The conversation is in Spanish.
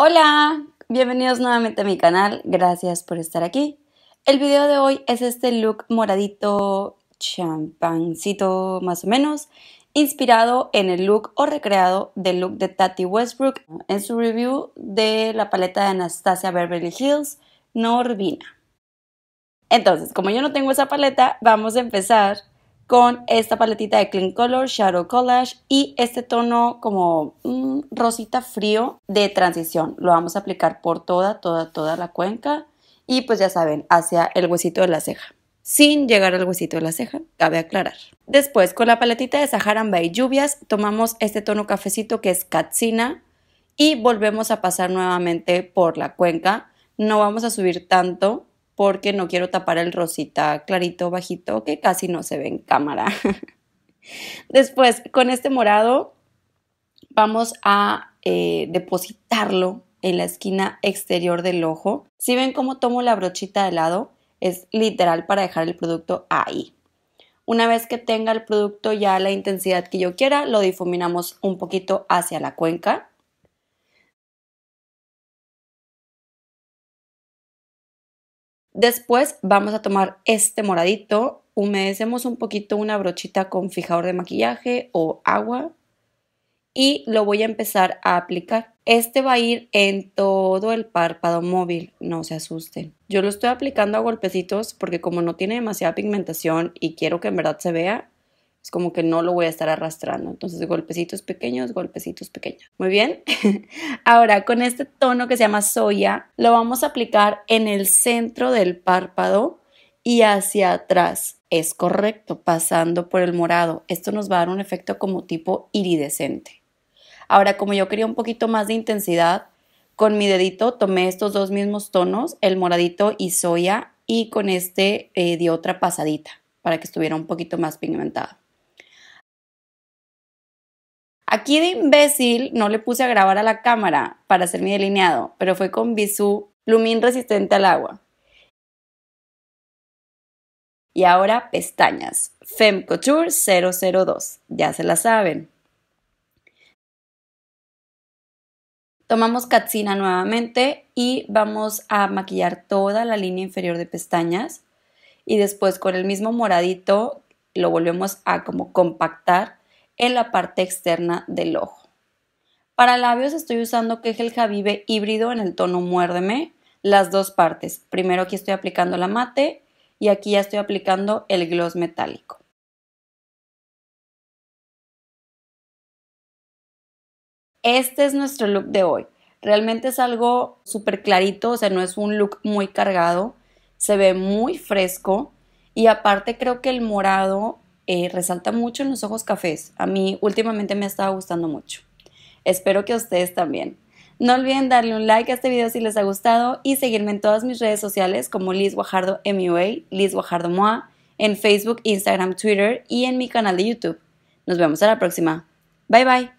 Hola, bienvenidos nuevamente a mi canal, gracias por estar aquí. El video de hoy es este look moradito, champancito más o menos, inspirado en el look o recreado del look de Tati Westbrook en su review de la paleta de Anastasia Beverly Hills, Norvina. Entonces, como yo no tengo esa paleta, vamos a empezar con esta paletita de Clean Color, Shadow Collage y este tono como mm, rosita frío de transición. Lo vamos a aplicar por toda, toda, toda la cuenca y pues ya saben, hacia el huesito de la ceja. Sin llegar al huesito de la ceja, cabe aclarar. Después, con la paletita de sahara Bay Lluvias, tomamos este tono cafecito que es Katsina y volvemos a pasar nuevamente por la cuenca. No vamos a subir tanto porque no quiero tapar el rosita clarito bajito que casi no se ve en cámara. Después, con este morado vamos a eh, depositarlo en la esquina exterior del ojo. Si ven cómo tomo la brochita de lado, es literal para dejar el producto ahí. Una vez que tenga el producto ya la intensidad que yo quiera, lo difuminamos un poquito hacia la cuenca. Después vamos a tomar este moradito, humedecemos un poquito una brochita con fijador de maquillaje o agua y lo voy a empezar a aplicar. Este va a ir en todo el párpado móvil, no se asusten. Yo lo estoy aplicando a golpecitos porque como no tiene demasiada pigmentación y quiero que en verdad se vea, es como que no lo voy a estar arrastrando. Entonces, golpecitos pequeños, golpecitos pequeños. Muy bien. Ahora, con este tono que se llama soya, lo vamos a aplicar en el centro del párpado y hacia atrás. Es correcto, pasando por el morado. Esto nos va a dar un efecto como tipo iridescente. Ahora, como yo quería un poquito más de intensidad, con mi dedito tomé estos dos mismos tonos, el moradito y soya, y con este eh, di otra pasadita para que estuviera un poquito más pigmentada. Aquí de imbécil no le puse a grabar a la cámara para hacer mi delineado, pero fue con Bisú Lumin resistente al agua. Y ahora pestañas. Couture 002. Ya se la saben. Tomamos Katsina nuevamente y vamos a maquillar toda la línea inferior de pestañas. Y después con el mismo moradito lo volvemos a como compactar en la parte externa del ojo. Para labios estoy usando Kegel Javive híbrido en el tono Muérdeme, las dos partes. Primero aquí estoy aplicando la mate y aquí ya estoy aplicando el gloss metálico. Este es nuestro look de hoy. Realmente es algo súper clarito, o sea, no es un look muy cargado, se ve muy fresco y aparte creo que el morado eh, resalta mucho en los ojos cafés. A mí últimamente me ha estado gustando mucho. Espero que a ustedes también. No olviden darle un like a este video si les ha gustado y seguirme en todas mis redes sociales como Liz Guajardo MUA, Liz Guajardo MOA, en Facebook, Instagram, Twitter y en mi canal de YouTube. Nos vemos a la próxima. Bye bye.